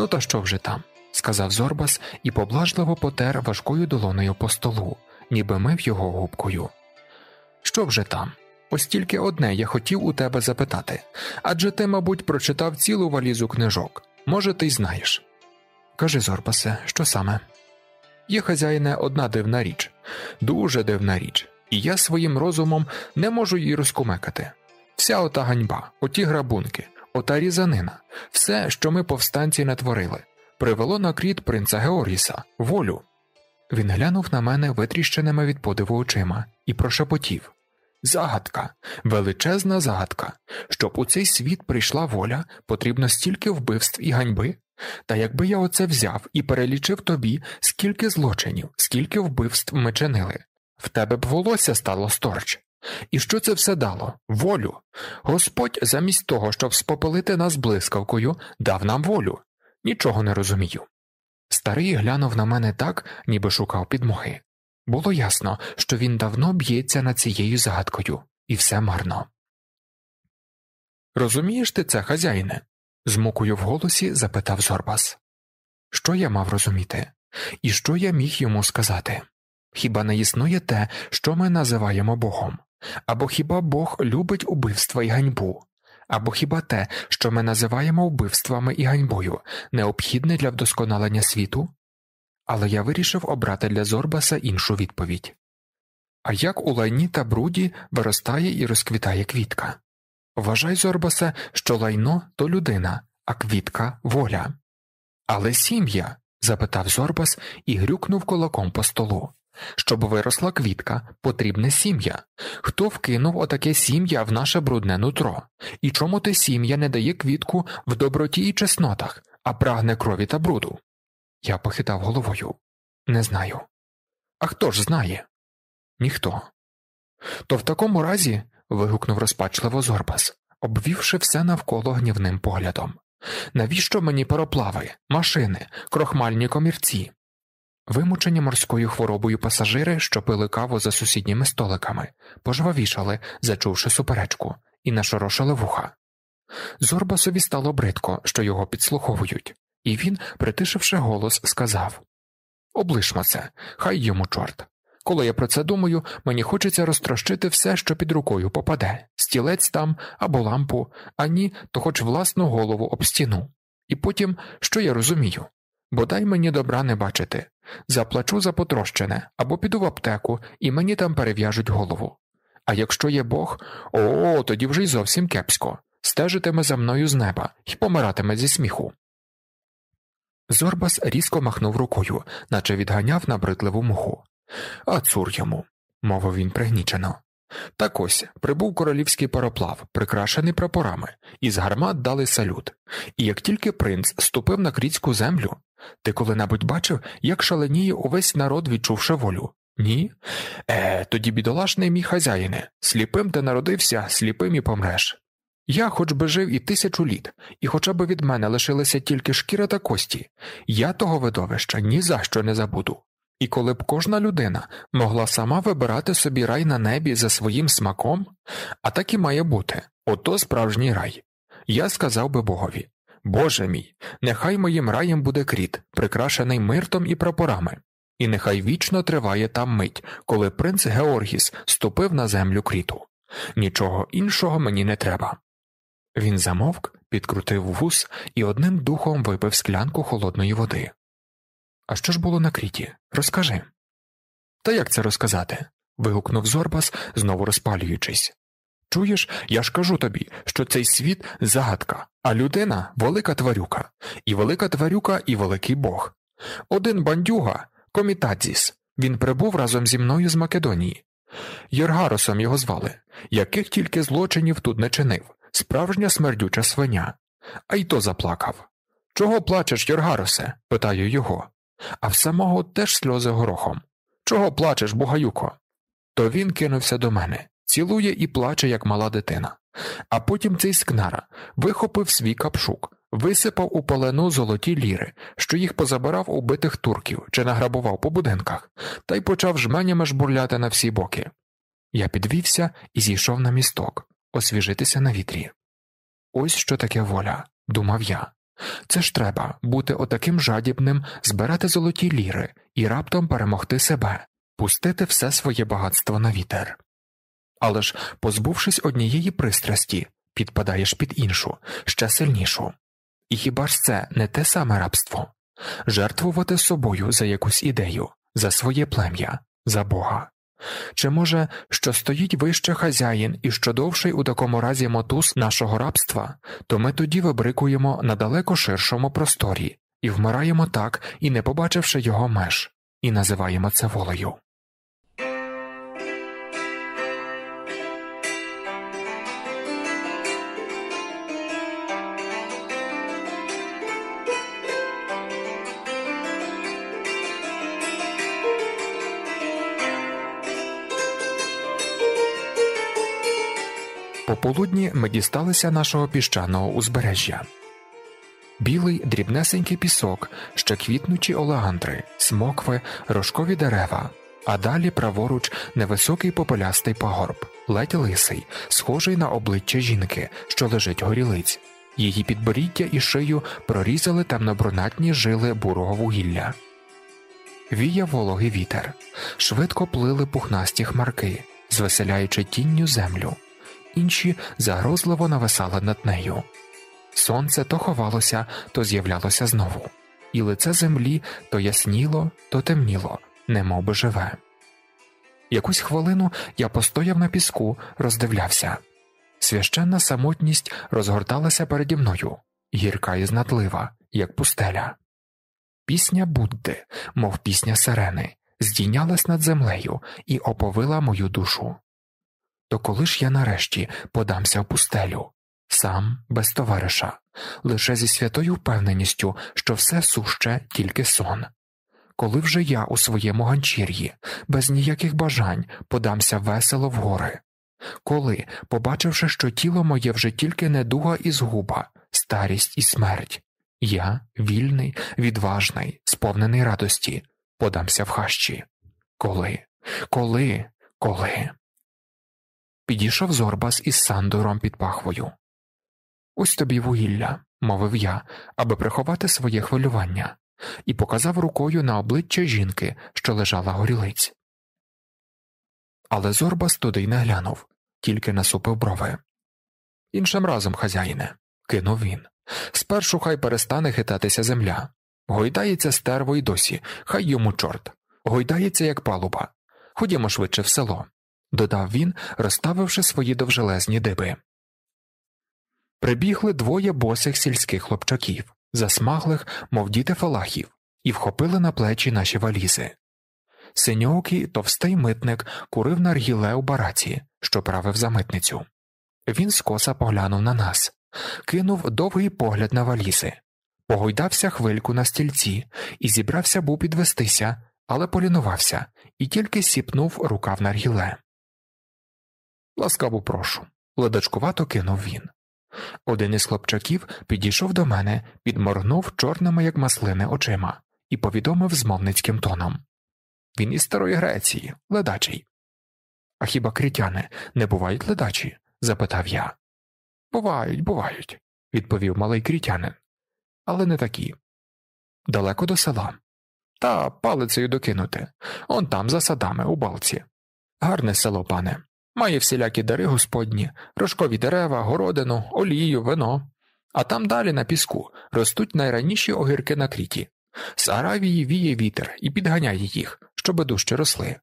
Ну то що вже там, сказав Зорбас і поблажливо потер важкою долоною по столу, ніби мив його губкою. Що вже там? Ось тільки одне я хотів у тебе запитати адже ти, мабуть, прочитав цілу валізу книжок. Може, ти й знаєш. Каже, Зорбасе, що саме? Є хазяїне одна дивна річ, дуже дивна річ, і я своїм розумом не можу її розкумекати. Вся ота ганьба, оті грабунки, ота різанина, все, що ми повстанці натворили, привело на кріт принца Георгіса, волю. Він глянув на мене витріщеними від подиву очима і прошепотів Загадка, величезна загадка. Щоб у цей світ прийшла воля, потрібно стільки вбивств і ганьби. Та якби я оце взяв і перелічив тобі, скільки злочинів, скільки вбивств ми чинили, в тебе б волосся стало сторч. І що це все дало? Волю. Господь, замість того, щоб спопелити нас блискавкою, дав нам волю. Нічого не розумію. Старий глянув на мене так, ніби шукав підмоги. Було ясно, що він давно б'ється над цією загадкою, і все марно. Розумієш ти це, хазяїне? з мукою в голосі запитав Зорбас. Що я мав розуміти? І що я міг йому сказати? Хіба не існує те, що ми називаємо Богом? Або хіба Бог любить убивства і ганьбу, або хіба те, що ми називаємо вбивствами і ганьбою, необхідне для вдосконалення світу? Але я вирішив обрати для Зорбаса іншу відповідь А як у лайні та бруді виростає і розквітає квітка? Вважай, Зорбасе, що лайно то людина, а квітка воля. Але сім'я? запитав Зорбас і грюкнув кулаком по столу. Щоб виросла квітка, потрібне сім'я. Хто вкинув отаке сім'я в наше брудне нутро? І чому те сім'я не дає квітку в доброті і чеснотах, а прагне крові та бруду? Я похитав головою. Не знаю. А хто ж знає? Ніхто. То в такому разі. вигукнув розпачливо Зорбас, обвівши все навколо гнівним поглядом. Навіщо мені пароплави, машини, крохмальні комірці? Вимучені морською хворобою пасажири, що пили каву за сусідніми столиками, пожвавішали, зачувши суперечку, і нашорошили вуха. Зорбасові стало бридко, що його підслуховують, і він, притишивши голос, сказав Облишмо це, хай йому чорт. Коли я про це думаю, мені хочеться розтрощити все, що під рукою попаде стілець там або лампу, а ні, то хоч власну голову об стіну. І потім, що я розумію бодай мені добра не бачити, заплачу за потрощене або піду в аптеку, і мені там перев'яжуть голову. А якщо є Бог, о, тоді вже й зовсім кепсько, стежитиме за мною з неба і помиратиме зі сміху. Зорбас різко махнув рукою, наче відганяв набридливу муху. А цур йому, мовив він пригнічено. Так ось прибув королівський пароплав, прикрашений прапорами, із гармат дали салют. І як тільки принц ступив на кріцьку землю, ти коли-небудь бачив, як шаленіє увесь народ, відчувши волю? Ні? Е, тоді бідолашний мій хазяїне, сліпим ти народився, сліпим і помреш. Я хоч би жив і тисячу літ, і хоча б від мене лишилися тільки шкіра та кості, я того видовища ні за що не забуду. І коли б кожна людина могла сама вибирати собі рай на небі за своїм смаком, а так і має бути ото справжній рай. Я сказав би богові Боже мій, нехай моїм раєм буде кріт, прикрашений миртом і прапорами, і нехай вічно триває там мить, коли принц Георгіс ступив на землю кріту. Нічого іншого мені не треба. Він замовк, підкрутив вус і одним духом випив склянку холодної води. А що ж було на кріті? Розкажи. Та як це розказати? вигукнув Зорбас, знову розпалюючись. Чуєш, я ж кажу тобі, що цей світ загадка, а людина велика тварюка, і велика тварюка, і великий бог. Один бандюга комітадзіс. Він прибув разом зі мною з Македонії. Єргаросом його звали, яких тільки злочинів тут не чинив, справжня смердюча свиня. А й то заплакав. Чого плачеш, Йоргаросе? питаю його а в самого теж сльози горохом. Чого плачеш, бугаюко? То він кинувся до мене, цілує і плаче, як мала дитина. А потім цей скнара вихопив свій капшук, висипав у полену золоті ліри, що їх позабирав убитих турків чи награбував по будинках, та й почав жменями жбурляти на всі боки. Я підвівся і зійшов на місток, освіжитися на вітрі. Ось що таке воля, думав я. Це ж треба бути отаким жадібним, збирати золоті ліри і раптом перемогти себе, пустити все своє багатство на вітер. Але ж, позбувшись однієї пристрасті, підпадаєш під іншу, ще сильнішу. І хіба ж це не те саме рабство жертвувати собою за якусь ідею, за своє плем'я, за Бога. Чи може, що стоїть вище хазяїн і що довший у такому разі мотуз нашого рабства, то ми тоді вибрикуємо на далеко ширшому просторі і вмираємо так і не побачивши його меж, і називаємо це волею. Пополудні ми дісталися нашого піщаного узбережжя. Білий дрібнесенький пісок, ще квітнучі олеандри, смокви, рожкові дерева, а далі праворуч невисокий пополястий пагорб, ледь лисий, схожий на обличчя жінки, що лежить горілиць. Її підборіддя і шию прорізали темнобрунатні жили бурого вугілля. Віяв вологий вітер, швидко плили пухнасті хмарки, звеселяючи тінню землю інші загрозливо нависали над нею. Сонце то ховалося, то з'являлося знову, і лице землі то ясніло, то темніло, немов би живе. Якусь хвилину я постояв на піску, роздивлявся. Священна самотність розгорталася переді мною, гірка і знатлива, як пустеля. Пісня Будди, мов пісня сирени, здійнялась над землею і оповила мою душу. То коли ж я нарешті подамся в пустелю, сам без товариша, лише зі святою впевненістю, що все суще тільки сон. Коли вже я у своєму ганчір'ї, без ніяких бажань подамся весело в гори, коли, побачивши, що тіло моє вже тільки недуга і згуба, старість і смерть, я, вільний, відважний, сповнений радості, подамся в хащі. Коли, коли, коли. Підійшов Зорбас із Сандором під пахвою. Ось тобі вугілля, мовив я, аби приховати своє хвилювання, і показав рукою на обличчя жінки, що лежала горілиць. Але Зорбас туди й не глянув, тільки насупив брови. Іншим разом, хазяїне, кинув він. Спершу хай перестане хитатися земля. Гойдається стерво й досі, хай йому чорт. Гойдається, як палуба. Ходімо швидше в село додав він, розставивши свої довжелезні диби. Прибігли двоє босих сільських хлопчаків, засмаглих, мов діти фалахів, і вхопили на плечі наші валізи. Синьоокий товстий митник курив на ргіле у бараці, що правив за митницю. Він скоса поглянув на нас, кинув довгий погляд на валізи, погойдався хвильку на стільці і зібрався був підвестися, але полінувався і тільки сіпнув рукав на ргіле. Ласкаво прошу, ледачкувато кинув він. Один із хлопчаків підійшов до мене, підморгнув чорними, як маслини, очима, і повідомив змовницьким тоном Він із старої Греції, ледачий. А хіба критяни не бувають ледачі? запитав я. Бувають, бувають, відповів малий крітянин. Але не такі. Далеко до села. Та палицею докинути. Он там, за садами, у балці. Гарне село, пане. Має всілякі дари господні, рожкові дерева, городину, олію, вино. А там далі на піску ростуть найраніші огірки на кріті. З Аравії віє вітер і підганяє їх, щоби дужче росли.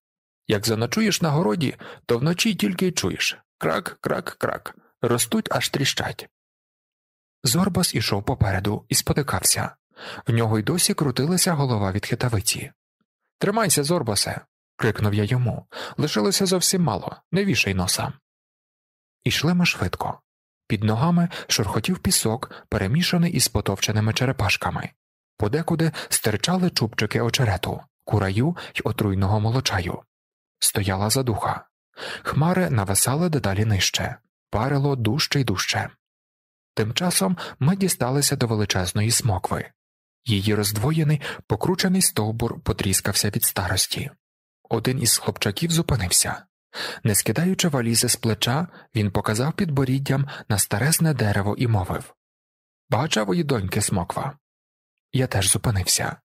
Як заночуєш на городі, то вночі тільки й чуєш крак, крак, крак, ростуть аж тріщать. Зорбас ішов попереду і спотикався. В нього й досі крутилася голова від хитавиці. Тримайся, Зорбасе, крикнув я йому. Лишилося зовсім мало, не вішай носа. Ішли ми швидко. Під ногами шурхотів пісок, перемішаний із потовченими черепашками, подекуди стирчали чубчики очерету, кураю й отруйного молочаю. Стояла задуха. Хмари нависали дедалі нижче, парило дужче й дужче. Тим часом ми дісталися до величезної смокви. Її роздвоєний, покручений стовбур потріскався від старості. Один із хлопчаків зупинився. Не скидаючи валізи з плеча, він показав підборіддям на старезне дерево і мовив Багачавої доньки смоква. Я теж зупинився.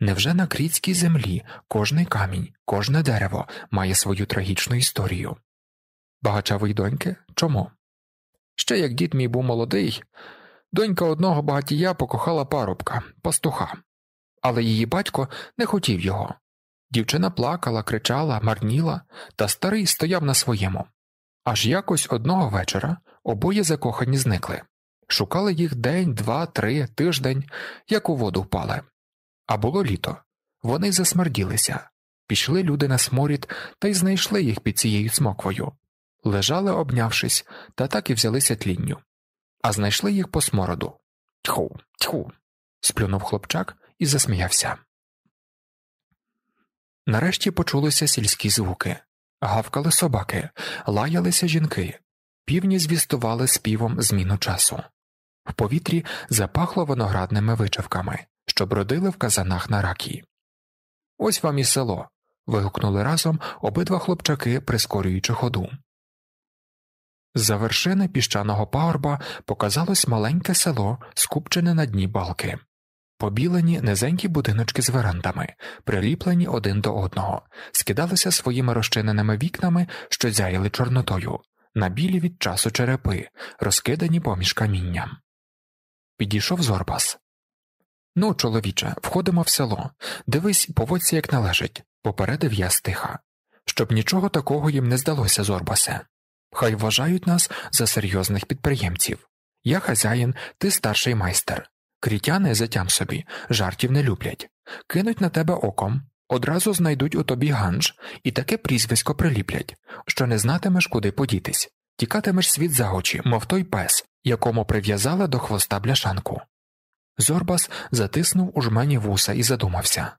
Невже на кріцькій землі кожний камінь, кожне дерево має свою трагічну історію? Багачавої доньки чому? Ще як дід мій був молодий, донька одного багатія покохала парубка, пастуха, але її батько не хотів його, Дівчина плакала, кричала, марніла, та старий стояв на своєму. Аж якось одного вечора обоє закохані зникли, шукали їх день, два, три, тиждень, як у воду впали. А було літо. Вони засмерділися, пішли люди на сморід та й знайшли їх під цією смоквою, лежали, обнявшись, та так і взялися тлінню, а знайшли їх по смороду. Тьху, тьху. сплюнув хлопчак і засміявся. Нарешті почулися сільські звуки, гавкали собаки, лаялися жінки, півні звістували співом зміну часу. В повітрі запахло виноградними вичавками, що бродили в казанах на ракі. Ось вам і село. вигукнули разом обидва хлопчаки, прискорюючи ходу. За вершини піщаного пагорба показалось маленьке село, скупчене на дні балки. Побілені низенькі будиночки з верандами, приліплені один до одного, скидалися своїми розчиненими вікнами, що зяяли чорнотою, на білі від часу черепи, розкидані поміж камінням. Підійшов зорбас. Ну, чоловіче, входимо в село. Дивись, поводься, як належить, попередив я стиха, щоб нічого такого їм не здалося, зорбасе. Хай вважають нас за серйозних підприємців. Я хазяїн, ти старший майстер. Крітяни затям собі, жартів не люблять, кинуть на тебе оком, одразу знайдуть у тобі ганж і таке прізвисько приліплять, що не знатимеш, куди подітись, тікатимеш світ за очі, мов той пес, якому прив'язали до хвоста бляшанку. Зорбас затиснув у жмені вуса і задумався.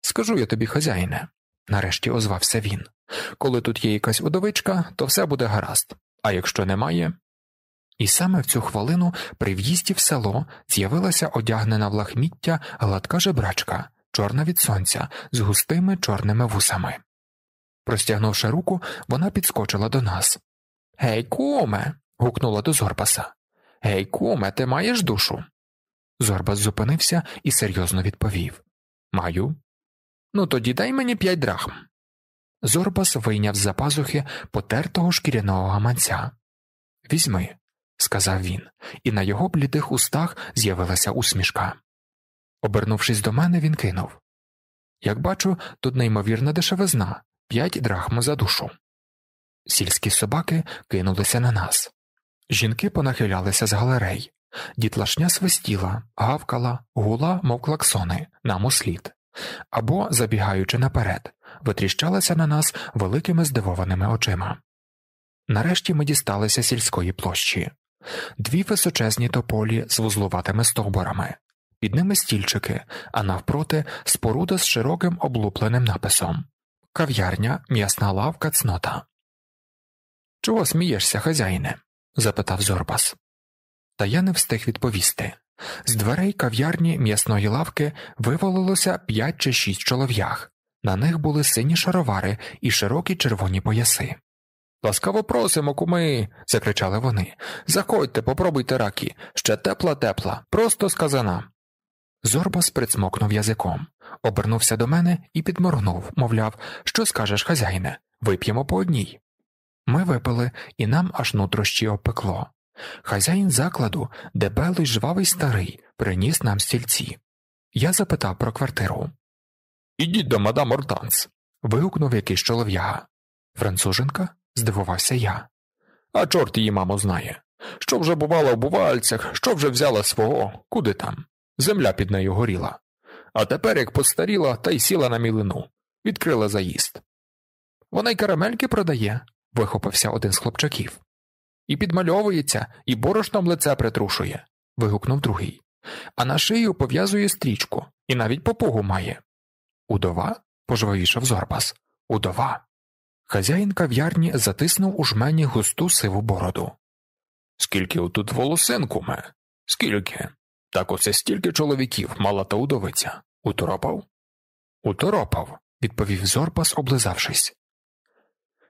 Скажу я тобі, хазяїне, нарешті озвався він. Коли тут є якась удовичка, то все буде гаразд, а якщо немає, і саме в цю хвилину при в'їзді в село з'явилася одягнена в лахміття гладка жебрачка, чорна від сонця, з густими чорними вусами. Простягнувши руку, вона підскочила до нас. Гей, куме. гукнула до Зорбаса. Гей, куме, ти маєш душу? Зорбас зупинився і серйозно відповів Маю. Ну, тоді дай мені п'ять драхм. Зорбас вийняв з за пазухи потертого шкіряного гаманця. Візьми, сказав він, і на його блідих устах з'явилася усмішка. Обернувшись до мене, він кинув Як бачу, тут неймовірна дешевизна п'ять драхм за душу. Сільські собаки кинулися на нас. Жінки понахилялися з галерей. Дітлашня свистіла, гавкала, гула, мов клаксони, нам услід, або, забігаючи наперед, витріщалася на нас великими здивованими очима. Нарешті ми дісталися сільської площі дві височезні тополі з вузлуватими стовбурами, під ними стільчики, а навпроти споруда з широким облупленим написом Кав'ярня, м'ясна лавка, цнота. Чого смієшся, хазяїне? запитав Зорбас. Та я не встиг відповісти. З дверей кав'ярні м'ясної лавки вивалилося п'ять чи шість чолов'ях. На них були сині шаровари і широкі червоні пояси. Ласкаво просимо, куми, закричали вони. Заходьте, попробуйте ракі, ще тепла тепла, просто сказана. Зорбас прицмокнув язиком, обернувся до мене і підморгнув, мовляв, що скажеш, хазяїне, вип'ємо по одній. Ми випили, і нам аж нутрощі опекло. Хазяїн закладу, дебелий жвавий старий, приніс нам стільці. Я запитав про квартиру. Ідіть до мадам Ортанс. вигукнув якийсь чолов'яга. Француженка? здивувався я. А чорт її, мамо, знає. Що вже бувала в бувальцях, що вже взяла свого, куди там? Земля під нею горіла. А тепер, як постаріла, та й сіла на мілину, відкрила заїзд. Вона й карамельки продає, вихопився один з хлопчаків. І підмальовується, і борошном лице притрушує. вигукнув другий. А на шию пов'язує стрічку і навіть попугу має. Удова? пожвавішав Зорбас. Удова. Хазяїн кав'ярні затиснув у жмені густу сиву бороду. Скільки отут волосин, куме? Скільки? Так оце стільки чоловіків, мала та удовиця. Уторопав? Уторопав, відповів Зорпас, облизавшись.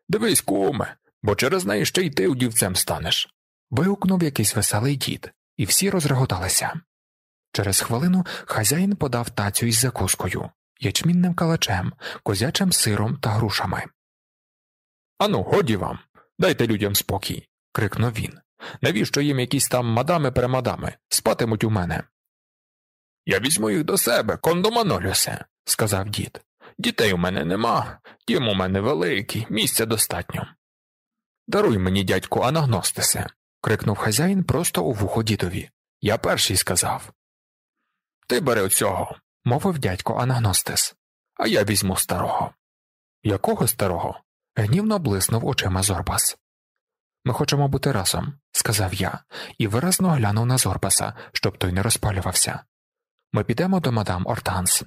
Дивись, куме, бо через неї ще й ти удівцем станеш. вигукнув якийсь веселий дід, і всі розреготалися. Через хвилину хазяїн подав тацю із закускою, ячмінним калачем, козячим сиром та грушами. Ану, годі вам, дайте людям спокій. крикнув він. Навіщо їм якісь там мадами перемадами, спатимуть у мене. Я візьму їх до себе, кондоманолюсе, сказав дід. Дітей у мене нема, дім у мене великий, місця достатньо. Даруй мені, дядьку, анагностисе. крикнув хазяїн просто у вухо дідові. Я перший сказав. Ти бери оцього, мовив дядько Анагностис, а я візьму старого. Якого старого? гнівно блиснув очима Зорбас. Ми хочемо бути разом, сказав я і виразно глянув на Зорбаса, щоб той не розпалювався. Ми підемо до мадам Ортанс.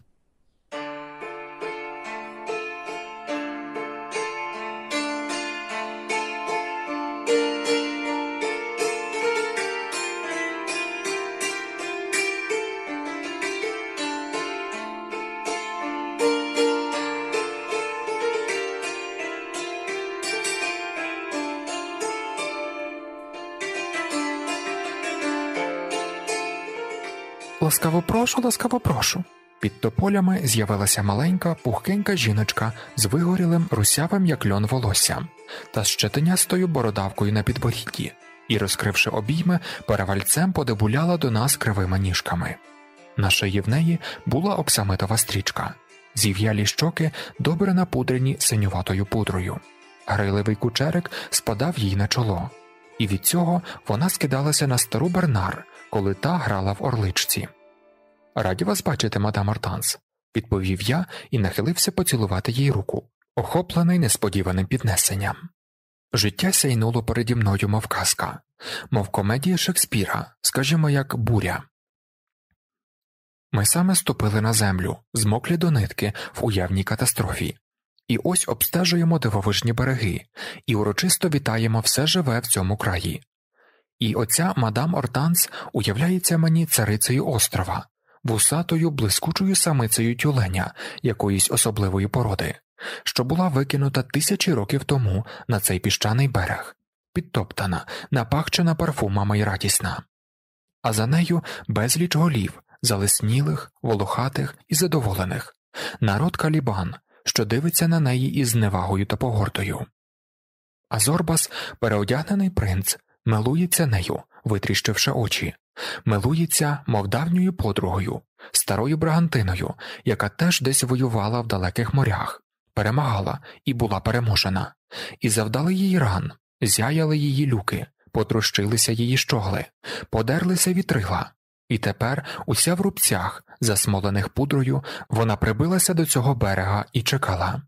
Ласкаво прошу, ласкаво прошу. Під тополями з'явилася маленька, пухкенька жіночка з вигорілим русявим як льон волоссям та з щетинястою бородавкою на підборідді і, розкривши обійми, перевальцем подебуляла до нас кривими ніжками. На шиї в неї була оксамитова стрічка, зів'ялі щоки добре напудрені синюватою пудрою. Грайливий кучерик спадав їй на чоло, і від цього вона скидалася на стару бернар, коли та грала в орличці. Раді вас бачити, мадам Ортанс, відповів я і нахилився поцілувати їй руку, охоплений несподіваним піднесенням. Життя сяйнуло переді мною, мов казка, мов комедія Шекспіра, скажімо, як буря. Ми саме ступили на землю, змоклі до нитки в уявній катастрофі, і ось обстежуємо дивовижні береги і урочисто вітаємо все живе в цьому краї. І оця мадам Ортанс уявляється мені царицею острова, вусатою блискучою самицею тюленя якоїсь особливої породи, що була викинута тисячі років тому на цей піщаний берег, підтоптана, напахчена парфумами й радісна, а за нею безліч голів, залеснілих, волохатих і задоволених, народ калібан, що дивиться на неї із невагою та погордою. А Зорбас, переодягнений принц, милується нею, витріщивши очі, милується, мов давньою подругою, старою брагантиною, яка теж десь воювала в далеких морях, перемагала і була переможена, і завдали їй ран, зяяли її люки, потрощилися її щогли, подерлися вітрила. І тепер, уся в рубцях, засмолених пудрою, вона прибилася до цього берега і чекала.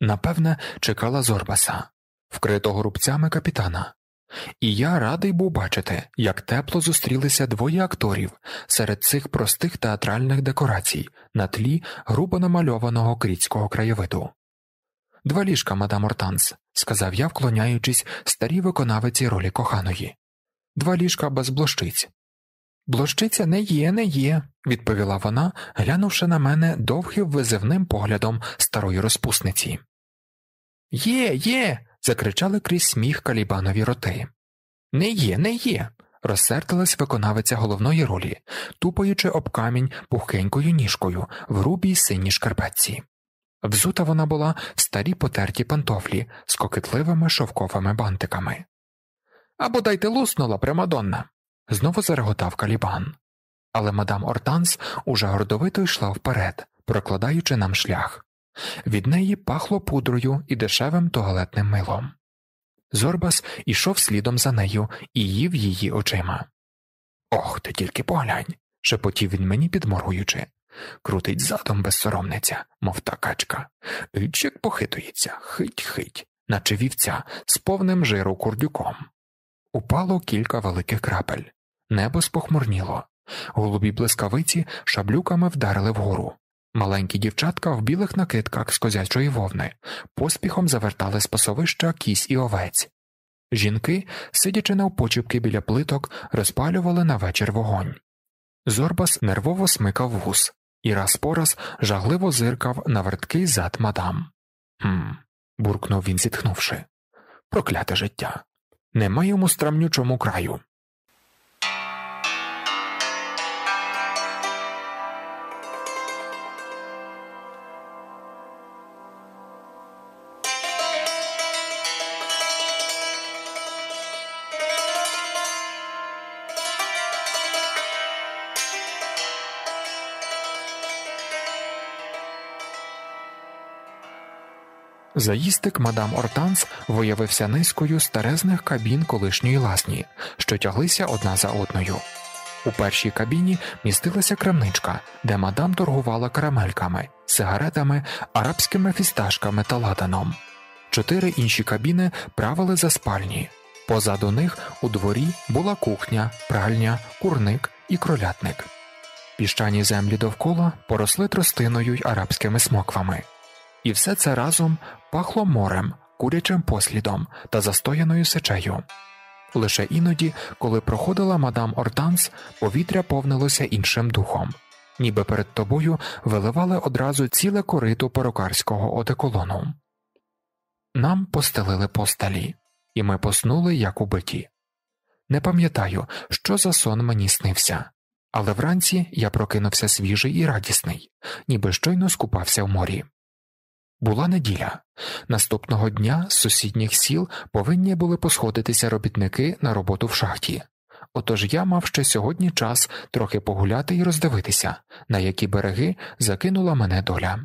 Напевне, чекала Зорбаса, вкритого рубцями капітана, і я радий був бачити, як тепло зустрілися двоє акторів серед цих простих театральних декорацій на тлі грубо намальованого кріцького краєвиду. Два ліжка, мадам Ортанс, сказав я, вклоняючись старій виконавиці ролі коханої. Два ліжка без блощиць. Блощиця не є, не є, відповіла вона, глянувши на мене довгим визивним поглядом старої розпусниці. Є, є закричали крізь сміх калібанові роти. Не є, не є. розсердилась виконавиця головної ролі, тупаючи об камінь пухкенькою ніжкою в рубій синій шкарпетці. Взута вона була в старі потерті пантофлі з кокетливими шовковими бантиками. Або дайте луснула, примадонна. знову зареготав калібан. Але мадам Ортанс уже гордовито йшла вперед, прокладаючи нам шлях. Від неї пахло пудрою і дешевим туалетним милом. Зорбас ішов слідом за нею і їв її очима. Ох, ти тільки поглянь. шепотів він мені, підморгуючи. Крутить задом безсоромниця, мов та качка. Чик похитується, хить хить, наче вівця, з повним жиру курдюком. Упало кілька великих крапель. Небо спохмурніло. Голубі блискавиці шаблюками вдарили вгору, Маленькі дівчатка в білих накидках з козячої вовни поспіхом завертали з пасовища кісь і овець. Жінки, сидячи на навпочіпки біля плиток, розпалювали на вечір вогонь. Зорбас нервово смикав вус і раз по раз жагливо зиркав на верткий зад мадам. «Хм», – буркнув він, зітхнувши. Прокляте життя. Нема йому страмнючому краю. Заїстик мадам Ортанс виявився низкою старезних кабін колишньої ласні, що тяглися одна за одною. У першій кабіні містилася крамничка, де мадам торгувала карамельками, сигаретами, арабськими фісташками та ладаном. Чотири інші кабіни правили за спальні. Позаду них у дворі була кухня, пральня, курник і кролятник. Піщані землі довкола поросли тростиною й арабськими смоквами. І все це разом пахло морем, курячим послідом та застояною сечею. Лише іноді, коли проходила мадам Орданс, повітря повнилося іншим духом, ніби перед тобою виливали одразу ціле корито перукарського одеколону. Нам постелили постелі, і ми поснули як убиті. Не пам'ятаю, що за сон мені снився, але вранці я прокинувся свіжий і радісний, ніби щойно скупався в морі. Була неділя. Наступного дня з сусідніх сіл повинні були посходитися робітники на роботу в шахті. Отож я мав ще сьогодні час трохи погуляти і роздивитися, на які береги закинула мене доля.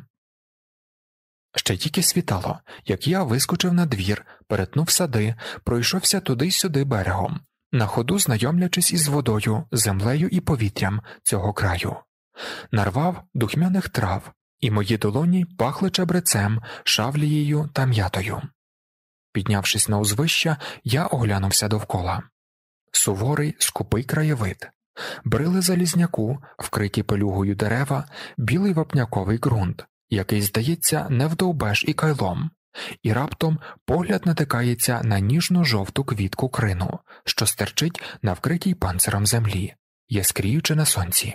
Ще тільки світало, як я вискочив на двір, перетнув сади, пройшовся туди сюди берегом, на ходу знайомлячись із водою, землею і повітрям цього краю, нарвав духмяних трав, і мої долоні пахли чабрецем, шавлією та м'ятою. Піднявшись на узвища, я оглянувся довкола. Суворий, скупий краєвид, брили залізняку, вкриті пелюгою дерева, білий вапняковий ґрунт, який, здається, не вдовбеш і кайлом, і раптом погляд натикається на ніжно жовту квітку крину, що стерчить на вкритій панциром землі, яскріючи на сонці.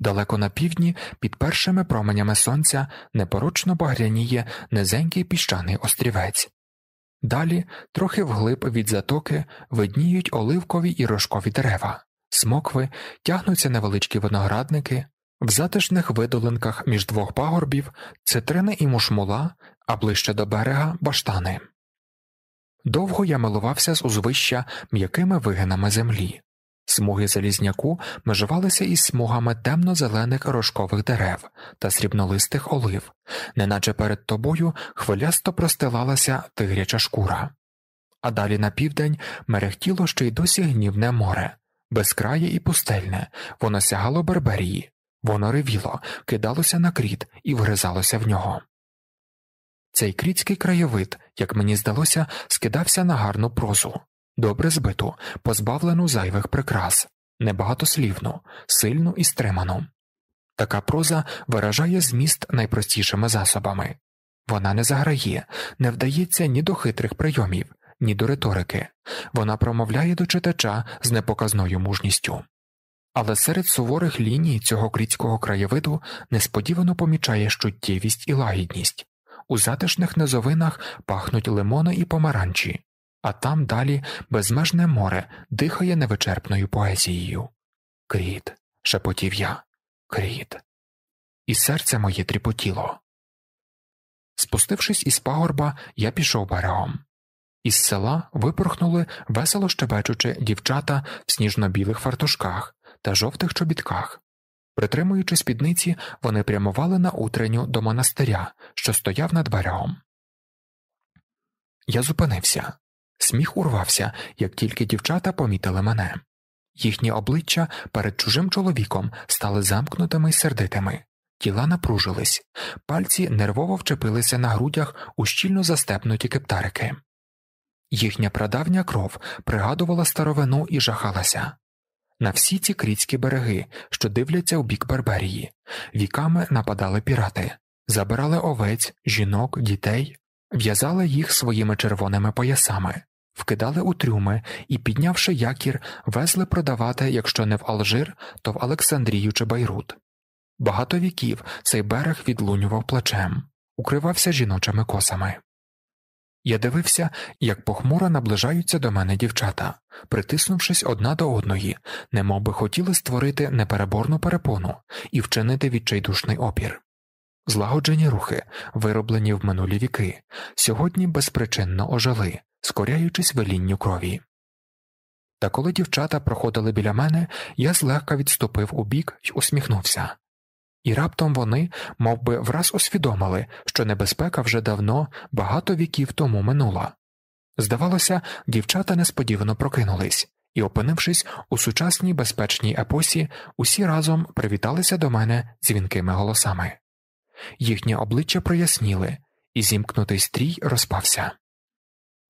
Далеко на півдні, під першими променями сонця, непорочно багряніє низенький піщаний острівець. Далі, трохи вглиб від затоки, видніють оливкові і рожкові дерева, смокви, тягнуться невеличкі виноградники, в затишних видолинках між двох пагорбів цитрини і мушмула, а ближче до берега баштани. Довго я милувався з узвища м'якими вигинами землі, Смуги залізняку межувалися із смугами темно-зелених рожкових дерев та срібнолистих олив, неначе перед тобою хвилясто простилалася тигряча шкура. А далі на південь мерехтіло ще й досі гнівне море, безкрає і пустельне, воно сягало барберії, воно ревіло, кидалося на кріт і вгризалося в нього. Цей крітський краєвид, як мені здалося, скидався на гарну прозу добре збиту, позбавлену зайвих прикрас, небагатослівну, сильну і стриману. Така проза виражає зміст найпростішими засобами вона не заграє, не вдається ні до хитрих прийомів, ні до риторики, вона промовляє до читача з непоказною мужністю. Але серед суворих ліній цього кріцького краєвиду несподівано помічає чуттєвість і лагідність, у затишних низовинах пахнуть лимони і помаранчі, а там далі безмежне море дихає невичерпною поезією. Кріт, шепотів я, кріт. І серце моє тріпотіло. Спустившись із пагорба, я пішов берегом. Із села випорхнули весело щебечучи дівчата в сніжно-білих фартушках та жовтих чобітках. Притримуючи спідниці, вони прямували на утренню до монастиря, що стояв над берегом. Я зупинився. Сміх урвався, як тільки дівчата помітили мене. Їхні обличчя перед чужим чоловіком стали замкнутими й сердитими, тіла напружились, пальці нервово вчепилися на грудях у щільно застепнуті кептарики. Їхня прадавня кров пригадувала старовину і жахалася. На всі ці кріцькі береги, що дивляться у бік Барберії, віками нападали пірати, забирали овець, жінок, дітей, в'язали їх своїми червоними поясами, вкидали у трюми і, піднявши якір, везли продавати, якщо не в Алжир, то в Олександрію чи Байрут. Багато віків цей берег відлунював плечем, укривався жіночими косами. Я дивився, як похмуро наближаються до мене дівчата, притиснувшись одна до одної, немов би хотіли створити непереборну перепону і вчинити відчайдушний опір. Злагоджені рухи, вироблені в минулі віки, сьогодні безпричинно ожили, скоряючись велінню крові. Та коли дівчата проходили біля мене, я злегка відступив у бік і усміхнувся. І раптом вони мов би, враз усвідомили, що небезпека вже давно, багато віків тому минула. Здавалося, дівчата несподівано прокинулись і, опинившись у сучасній безпечній епосі, усі разом привіталися до мене дзвінкими голосами. їхнє обличчя проясніли, і зімкнутий стрій розпався.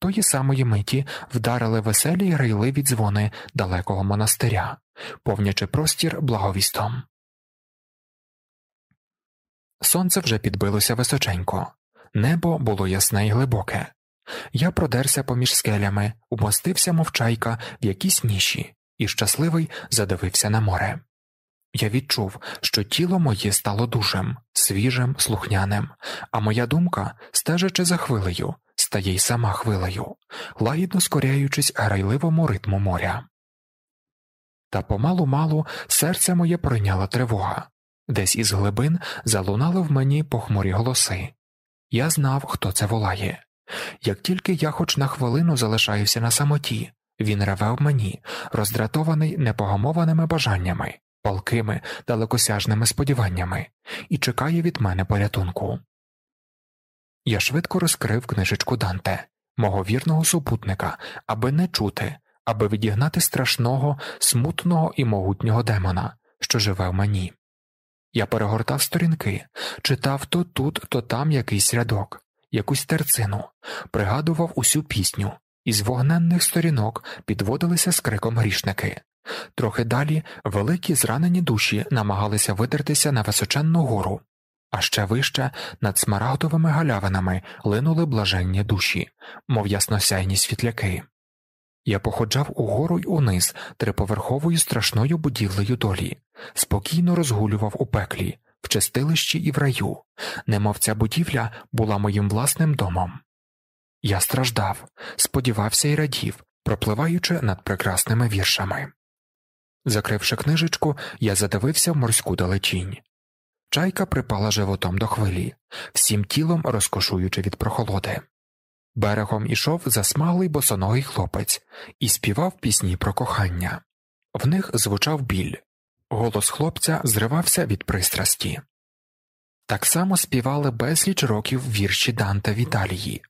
Тої самої миті вдарили веселі й рейливі дзвони далекого монастиря, повнячи простір благовістом. Сонце вже підбилося височенько, небо було ясне й глибоке. Я продерся поміж скелями, умостився мовчайка в якійсь ніші, і щасливий задивився на море. Я відчув, що тіло моє стало дужим, свіжим, слухняним, а моя думка, стежачи за хвилею, стає й сама хвилею, лагідно скоряючись грайливому ритму моря. Та помалу малу серце моє прийняла тривога, десь із глибин залунали в мені похмурі голоси. Я знав, хто це волає. Як тільки я хоч на хвилину залишаюся на самоті, він реве в мені, роздратований непогамованими бажаннями, палкими, далекосяжними сподіваннями, і чекає від мене порятунку. Я швидко розкрив книжечку Данте, мого вірного супутника, аби не чути, аби відігнати страшного, смутного і могутнього демона, що живе в мені. Я перегортав сторінки, читав то тут, то там якийсь рядок, якусь терцину, пригадував усю пісню, із вогненних сторінок підводилися з криком грішники. Трохи далі великі зранені душі намагалися видертися на височенну гору, а ще вище над смарагдовими галявинами линули блаженні душі, мов ясносяйні світляки. Я походжав угору й униз триповерховою страшною будівлею долі, спокійно розгулював у пеклі, в чистилищі і в раю, немов ця будівля була моїм власним домом. Я страждав, сподівався і радів, пропливаючи над прекрасними віршами. Закривши книжечку, я задивився в морську далечінь. Чайка припала животом до хвилі, всім тілом розкошуючи від прохолоди. Берегом ішов засмаглий босоногий хлопець і співав пісні про кохання. В них звучав біль. Голос хлопця зривався від пристрасті. Так само співали безліч років вірші Данте в Італії,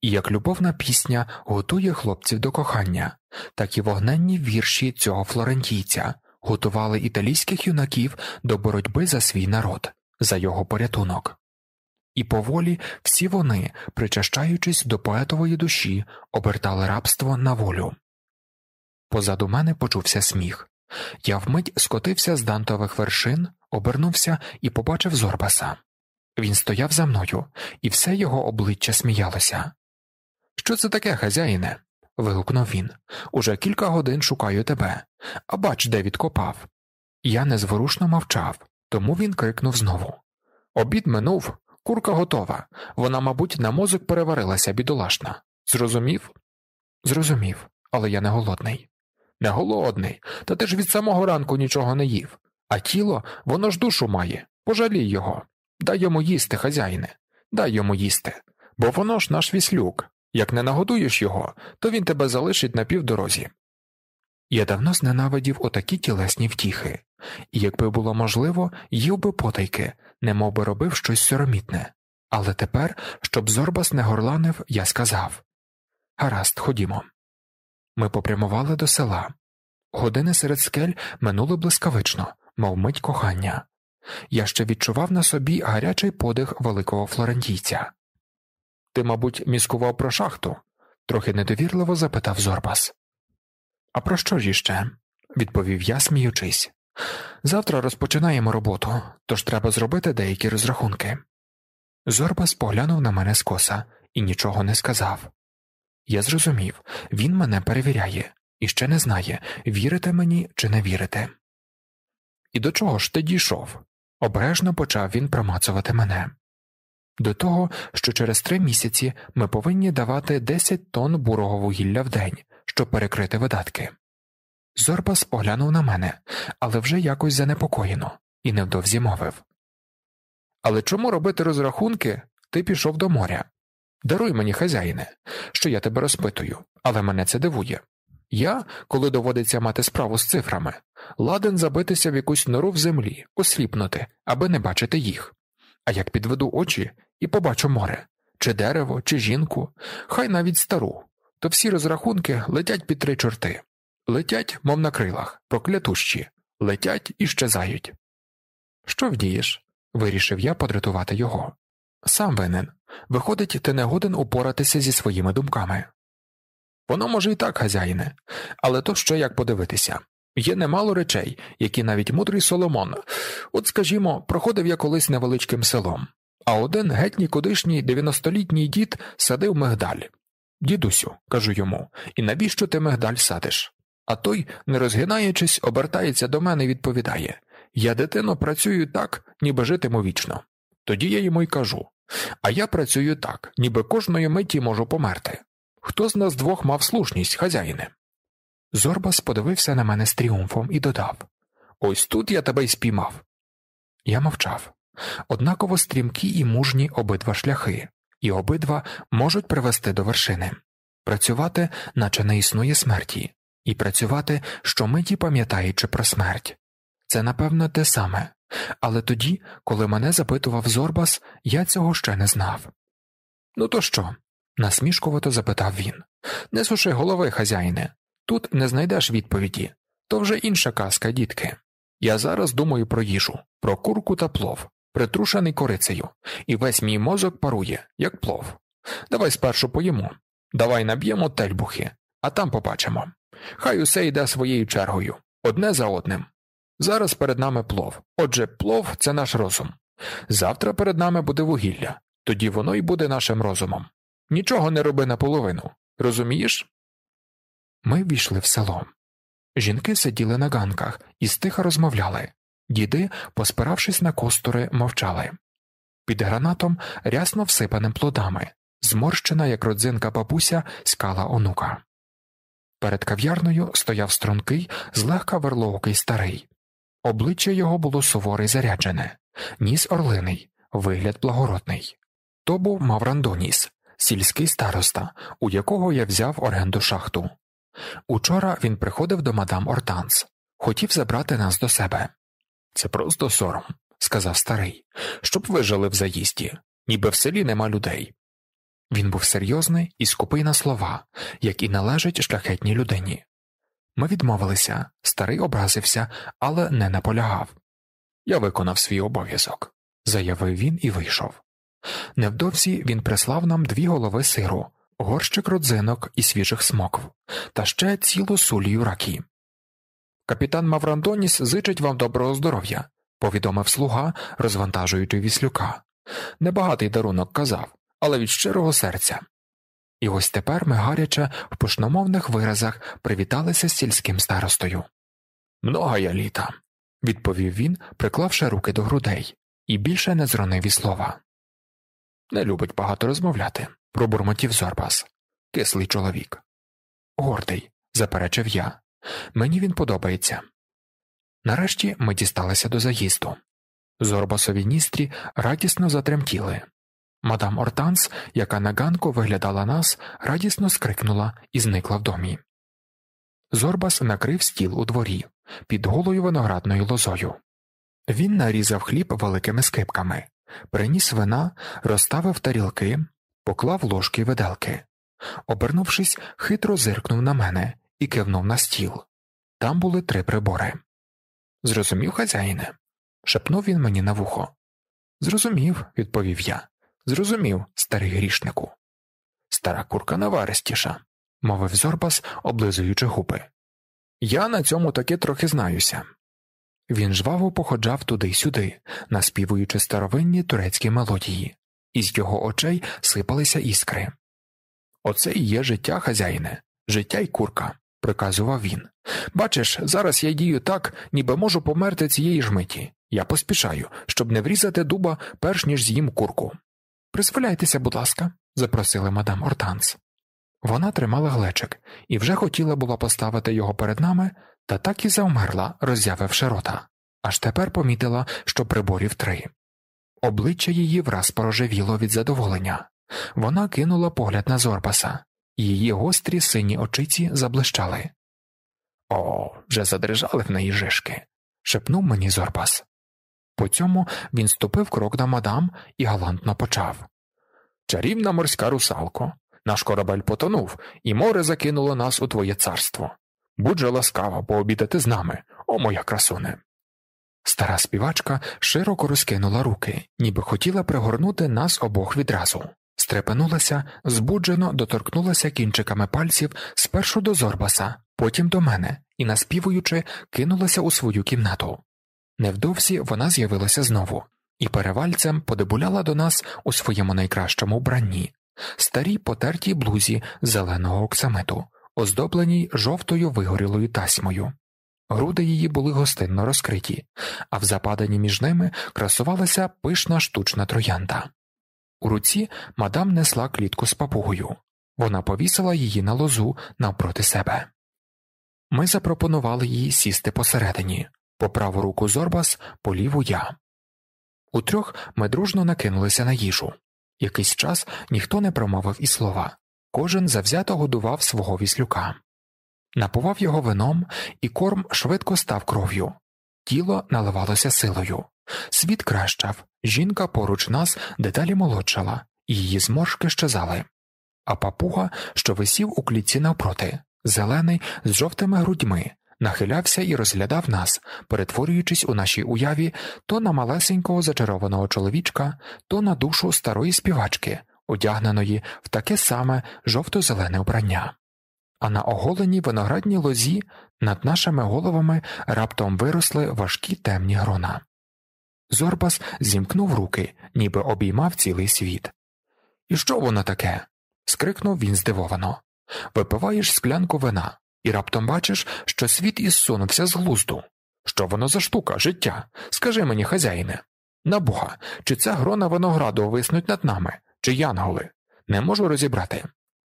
і як любовна пісня готує хлопців до кохання, так і вогненні вірші цього флорентійця готували італійських юнаків до боротьби за свій народ, за його порятунок. І поволі всі вони, причащаючись до поетової душі, обертали рабство на волю. Позаду мене почувся сміх. Я вмить скотився з дантових вершин, обернувся і побачив Зорбаса. Він стояв за мною, і все його обличчя сміялося. Що це таке, хазяїне? вигукнув він. Уже кілька годин шукаю тебе, а бач, де відкопав. Я незворушно мовчав, тому він крикнув знову Обід минув, курка готова. Вона, мабуть, на мозок переварилася бідолашна. Зрозумів? Зрозумів, але я не голодний. Не голодний, та ти ж від самого ранку нічого не їв. А тіло, воно ж душу має. Пожалій його. Дай йому їсти, хазяїне, дай йому їсти, бо воно ж наш віслюк, як не нагодуєш його, то він тебе залишить на півдорозі. Я давно зненавидів отакі тілесні втіхи, і якби було можливо, їв би потайки, немов би робив щось соромітне. Але тепер, щоб Зорбас не горланив, я сказав Гаразд, ходімо. Ми попрямували до села. Години серед скель минули блискавично, мов мить кохання. Я ще відчував на собі гарячий подих великого флорентійця. Ти, мабуть, міскував про шахту? трохи недовірливо запитав Зорбас. А про що ж іще? відповів я, сміючись. Завтра розпочинаємо роботу, тож треба зробити деякі розрахунки. Зорбас поглянув на мене скоса і нічого не сказав. Я зрозумів він мене перевіряє і ще не знає, вірите мені чи не вірите. І до чого ж ти дійшов? обережно почав він промацувати мене до того, що через три місяці ми повинні давати 10 тонн бурого вугілля в день, щоб перекрити видатки. Зорбас поглянув на мене, але вже якось занепокоєно і невдовзі мовив Але чому робити розрахунки? Ти пішов до моря. Даруй мені, хазяїне, що я тебе розпитую, але мене це дивує. Я, коли доводиться мати справу з цифрами, ладен забитися в якусь нору в землі, осліпнути, аби не бачити їх. А як підведу очі і побачу море чи дерево, чи жінку, хай навіть стару, то всі розрахунки летять під три чорти летять, мов на крилах, проклятущі, летять і щезають. Що вдієш? вирішив я подратувати його. Сам винен. Виходить, ти не годен упоратися зі своїми думками. Воно може і так, хазяїне, але то що, як подивитися. Є немало речей, які навіть мудрий Соломон, от скажімо, проходив я колись невеличким селом, а один геть нікудишній дев'яностолітній дід садив мигдаль. Дідусю, кажу йому, і навіщо ти мигдаль садиш? А той, не розгинаючись, обертається до мене і відповідає Я, дитино, працюю так, ніби житиму вічно. Тоді я йому й кажу А я працюю так, ніби кожної миті можу померти. Хто з нас двох мав слушність, хазяїне? Зорбас подивився на мене з тріумфом і додав Ось тут я тебе й спіймав. Я мовчав. Однаково стрімкі і мужні обидва шляхи, і обидва можуть привести до вершини працювати, наче не існує смерті, і працювати, щомиті пам'ятаючи про смерть. Це, напевно, те саме, але тоді, коли мене запитував Зорбас, я цього ще не знав. Ну то що? насмішкувато запитав він. Не суши голови, хазяїне. Тут не знайдеш відповіді, то вже інша казка, дітки. Я зараз думаю про їжу, про курку та плов, притрушений корицею, і весь мій мозок парує, як плов. Давай спершу поїмо, давай наб'ємо тельбухи, а там побачимо. Хай усе йде своєю чергою, одне за одним. Зараз перед нами плов. Отже, плов це наш розум. Завтра перед нами буде вугілля, тоді воно й буде нашим розумом. Нічого не роби наполовину, розумієш? Ми війшли в село. Жінки сиділи на ганках і стиха розмовляли, діди, поспиравшись на костури, мовчали. Під гранатом рясно всипаним плодами, зморщена, як родзинка бабуся, скала онука. Перед кав'ярною стояв стрункий, злегка верлоукий старий. Обличчя його було суворе й заряджене, ніс орлиний, вигляд благородний. То був Маврандоніс, сільський староста, у якого я взяв оренду шахту. Учора він приходив до мадам Ортанс, хотів забрати нас до себе. Це просто сором, сказав старий, щоб ви жили в заїзді, ніби в селі нема людей. Він був серйозний і скупий на слова, як і належить шляхетній людині. Ми відмовилися, старий образився, але не наполягав. Я виконав свій обов'язок, заявив він і вийшов. Невдовзі він прислав нам дві голови сиру, горщик родзинок і свіжих смокв, та ще цілу сулію ракі. Капітан Маврандоніс зичить вам доброго здоров'я, повідомив слуга, розвантажуючи віслюка. Небагатий дарунок казав, але від щирого серця. І ось тепер ми гаряче в пушномовних виразах привіталися з сільським старостою. Много я літа, відповів він, приклавши руки до грудей, і більше не зронив і слова. Не любить багато розмовляти пробурмотів Зорбас. Кислий чоловік. Гордий, заперечив я. Мені він подобається. Нарешті ми дісталися до заїзду. Зорбасові ністрі радісно затремтіли. Мадам Ортанс, яка на ганку виглядала нас, радісно скрикнула і зникла в домі. Зорбас накрив стіл у дворі під голою виноградною лозою. Він нарізав хліб великими скипками, приніс вина, розставив тарілки, поклав ложки виделки. Обернувшись, хитро зиркнув на мене і кивнув на стіл. Там були три прибори. Зрозумів, хазяїне? шепнув він мені на вухо. Зрозумів, відповів я. Зрозумів, старий грішнику. Стара курка наваристіша, мовив Зорбас, облизуючи губи. Я на цьому таки трохи знаюся. Він жваво походжав туди й сюди, наспівуючи старовинні турецькі мелодії, із його очей сипалися іскри. Оце і є життя, хазяїне, життя й курка, приказував він. Бачиш, зараз я дію так, ніби можу померти цієї ж миті. Я поспішаю, щоб не врізати дуба, перш ніж з'їм курку. Призволяйтеся, будь ласка, запросили мадам Ортанс. Вона тримала глечик і вже хотіла була поставити його перед нами, та так і завмерла, роззявивши рота. Аж тепер помітила, що приборів три. Обличчя її враз порожевіло від задоволення. Вона кинула погляд на Зорбаса, її гострі сині очиці заблищали. О, вже задрижали в неї жишки. шепнув мені Зорбас. По цьому він ступив крок на мадам і галантно почав Чарівна морська русалко, наш корабель потонув, і море закинуло нас у твоє царство. Будь же ласкава пообідати з нами, о моя красуне. Стара співачка широко розкинула руки, ніби хотіла пригорнути нас обох відразу, стрепенулася, збуджено доторкнулася кінчиками пальців спершу до зорбаса, потім до мене і, наспівуючи, кинулася у свою кімнату. Невдовзі вона з'явилася знову і перевальцем подебуляла до нас у своєму найкращому вбранні, старій потертій блузі зеленого оксамиту, оздобленій жовтою вигорілою тасьмою. Груди її були гостинно розкриті, а в западанні між ними красувалася пишна штучна троянда. У руці мадам несла клітку з папугою. Вона повісила її на лозу навпроти себе. Ми запропонували їй сісти посередині, по праву руку Зорбас, по ліву я. Утрьох ми дружно накинулися на їжу. Якийсь час ніхто не промовив і слова, кожен завзято годував свого віслюка. Напував його вином, і корм швидко став кров'ю. Тіло наливалося силою. Світ кращав, жінка поруч нас деталі молодшала, її зморшки щезали. А папуга, що висів у клітці навпроти, зелений з жовтими грудьми, нахилявся і розглядав нас, перетворюючись у нашій уяві то на малесенького зачарованого чоловічка, то на душу старої співачки, одягненої в таке саме жовто зелене вбрання а на оголеній виноградній лозі над нашими головами раптом виросли важкі темні грона. Зорбас зімкнув руки, ніби обіймав цілий світ. І що воно таке? скрикнув він здивовано. Випиваєш склянку вина, і раптом бачиш, що світ ізсунувся з глузду. Що воно за штука, життя? Скажи мені, хазяїне. набуга, чи ця грона винограду виснуть над нами, чи янголи? Не можу розібрати.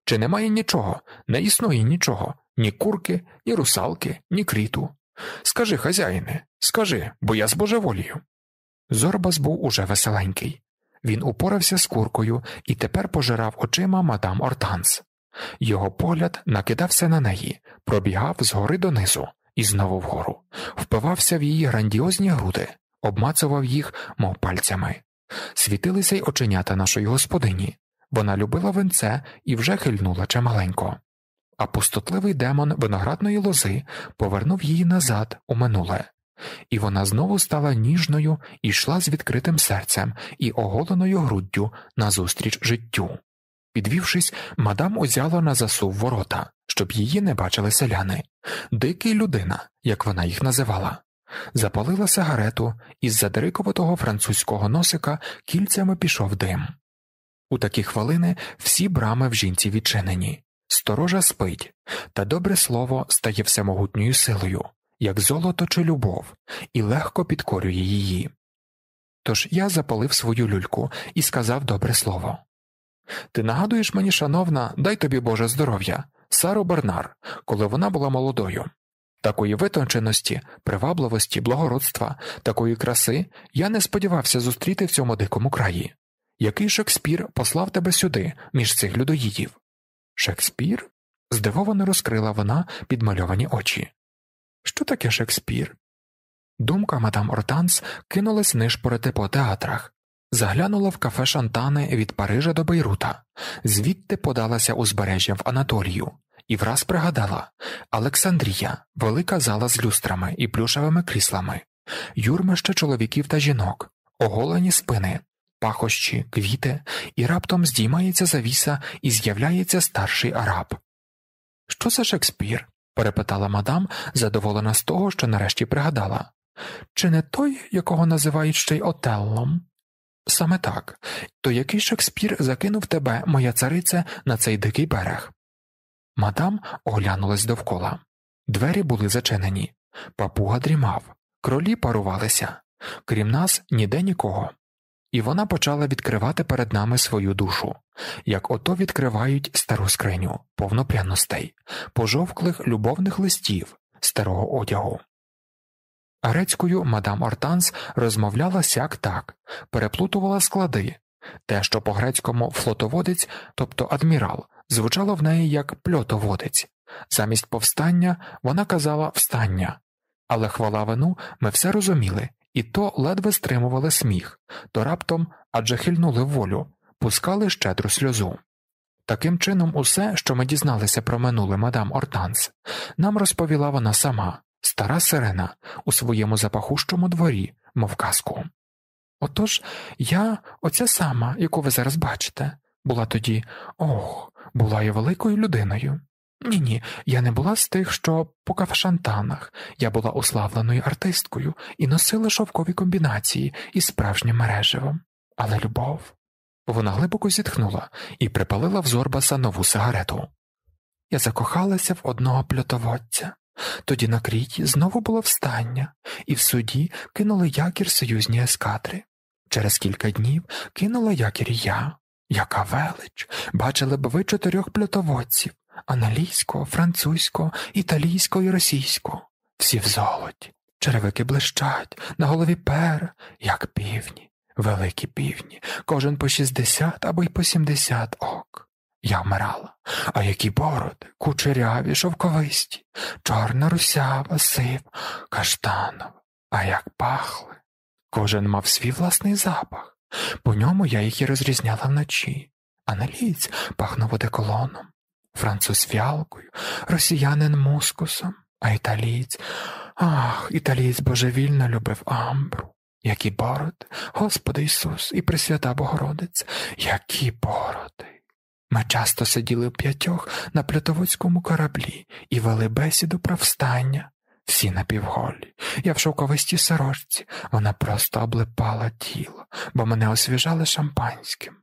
Чи немає нічого, не існує нічого, ні курки, ні русалки, ні кріту. Скажи, хазяїне, скажи, бо я збожеволію. Зорбас був уже веселенький. Він упорався з куркою і тепер пожирав очима мадам Ортанс. Його погляд накидався на неї, пробігав згори донизу і знову вгору, впивався в її грандіозні груди, обмацував їх, мов пальцями. Світилися й оченята нашої господині, вона любила венце і вже хильнула чималенько. А пустотливий демон виноградної лози повернув її назад у минуле, і вона знову стала ніжною і йшла з відкритим серцем і оголеною груддю назустріч життю. Підвівшись, мадам узяла на засув ворота, щоб її не бачили селяни, дикий людина, як вона їх називала, запалила сигарету, із задириковатого французького носика кільцями пішов дим. У такі хвилини всі брами в жінці відчинені, сторожа спить, та добре слово стає всемогутньою силою, як золото чи любов, і легко підкорює її. Тож я запалив свою люльку і сказав добре слово Ти нагадуєш мені, шановна, дай тобі Боже здоров'я, Сару Бернар, коли вона була молодою. Такої витонченості, привабливості, благородства, такої краси я не сподівався зустріти в цьому дикому краї який Шекспір послав тебе сюди, між цих людоїдів? Шекспір? здивовано розкрила вона підмальовані очі. Що таке Шекспір? Думка мадам Ортанс кинулась нишпорити по театрах, заглянула в кафе Шантани від Парижа до Бейрута, звідти подалася узбережжя в Анатолію і враз пригадала Олександрія, велика зала з люстрами і плюшевими кріслами, юрмище чоловіків та жінок, оголені спини, пахощі, квіти, і раптом здіймається завіса і з'являється старший араб. Що це Шекспір? перепитала мадам, задоволена з того, що нарешті пригадала. Чи не той, якого називають ще й Отеллом? Саме так, то який Шекспір закинув тебе, моя царице, на цей дикий берег? Мадам оглянулась довкола. Двері були зачинені, папуга дрімав, кролі парувалися, крім нас ніде нікого і вона почала відкривати перед нами свою душу, як ото відкривають стару скриню, повну пряностей, пожовклих любовних листів, старого одягу. Грецькою мадам Ортанс розмовляла сяк так, переплутувала склади. Те, що по грецькому флотоводець, тобто адмірал, звучало в неї як пльотоводець, замість повстання вона казала встання, але хвала вину ми все розуміли і то ледве стримували сміх, то раптом адже хильнули волю, пускали щедру сльозу. Таким чином, усе, що ми дізналися про минуле мадам Ортанс, нам розповіла вона сама, стара сирена, у своєму запахущому дворі, мов казку. Отож, я, оця сама, яку ви зараз бачите, була тоді, ох, була я великою людиною. Ні, ні, я не була з тих, що по кафшантанах, я була уславленою артисткою і носила шовкові комбінації із справжнім мереживом. Але любов. Вона глибоко зітхнула і припалила в Зорбаса нову сигарету. Я закохалася в одного пльотоводця. Тоді на кріті знову було встання, і в суді кинули якір союзні ескадри. Через кілька днів кинула якір я. Яка велич! Бачили б ви чотирьох пльотоводців, Аналійсько, французько, італійсько і російсько. Всі в золоті, черевики блищать, на голові пер, як півні, великі півні, кожен по шістдесят або й по сімдесят ок. Я вмирала. А які бороди, кучеряві, шовковисті, чорна русява, сив, каштанов, А як пахли. Кожен мав свій власний запах. По ньому я їх і розрізняла вночі. а на Аналієць пахнув одеколоном француз фіалкою, росіянин мускусом, а італієць, ах, італієць божевільно любив амбру. Які бороди, Господи Ісус і Пресвята Богородиця, які бороди. Ми часто сиділи в п'ятьох на плятоводському кораблі і вели бесіду про встання, всі на півголі. Я в шовковистій сорочці, вона просто облипала тіло, бо мене освіжали шампанським.